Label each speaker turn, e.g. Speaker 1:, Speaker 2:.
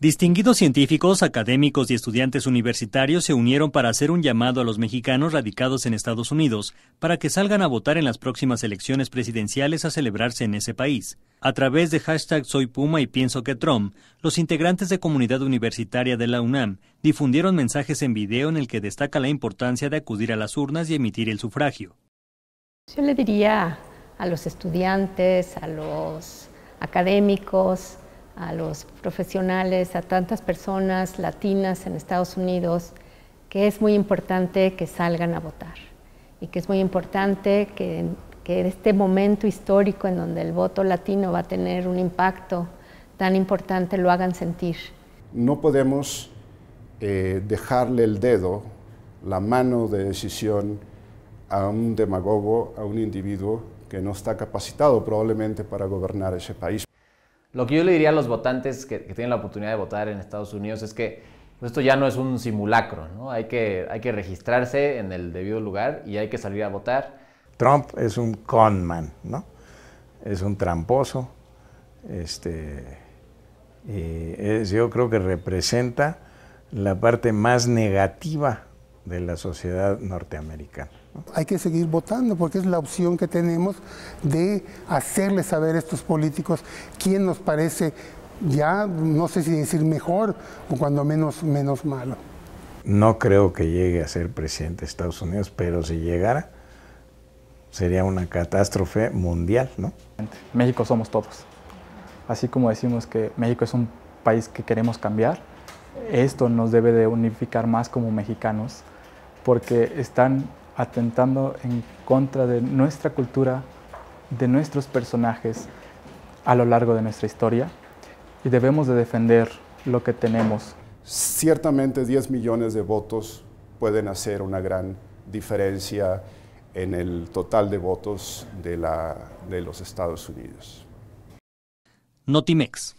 Speaker 1: Distinguidos científicos, académicos y estudiantes universitarios se unieron para hacer un llamado a los mexicanos radicados en Estados Unidos para que salgan a votar en las próximas elecciones presidenciales a celebrarse en ese país. A través de hashtag Soy Puma y Pienso que Trump, los integrantes de comunidad universitaria de la UNAM difundieron mensajes en video en el que destaca la importancia de acudir a las urnas y emitir el sufragio.
Speaker 2: Yo le diría a los estudiantes, a los académicos, a los profesionales, a tantas personas latinas en Estados Unidos, que es muy importante que salgan a votar y que es muy importante que, en este momento histórico en donde el voto latino va a tener un impacto tan importante lo hagan sentir.
Speaker 3: No podemos eh, dejarle el dedo, la mano de decisión a un demagogo, a un individuo que no está capacitado probablemente
Speaker 4: para gobernar ese país. Lo que yo le diría a los votantes que, tienen la oportunidad de votar en Estados Unidos es que pues, esto ya no es un simulacro, ¿no? Hay que, hay que registrarse en el debido lugar y hay que salir a votar.
Speaker 5: Trump es un conman, ¿no? Es un tramposo. Este, yo creo que representa la parte más negativa de la sociedad norteamericana.
Speaker 6: Hay que seguir votando porque es la opción que tenemos de hacerles saber a estos políticos quién nos parece ya, no sé si decir mejor o cuando menos, menos malo.
Speaker 5: No creo que llegue a ser presidente de Estados Unidos,
Speaker 7: pero si llegara, sería una catástrofe mundial, ¿no? México somos todos. Así como decimos que México es un país que queremos cambiar, esto nos debe de unificar más como mexicanos porque están atentando en contra de nuestra cultura, de nuestros personajes a lo largo de nuestra historia y debemos de defender lo que tenemos.
Speaker 3: Ciertamente 10 millones de votos pueden hacer una gran diferencia en el total de votos de, de los Estados Unidos. Notimex.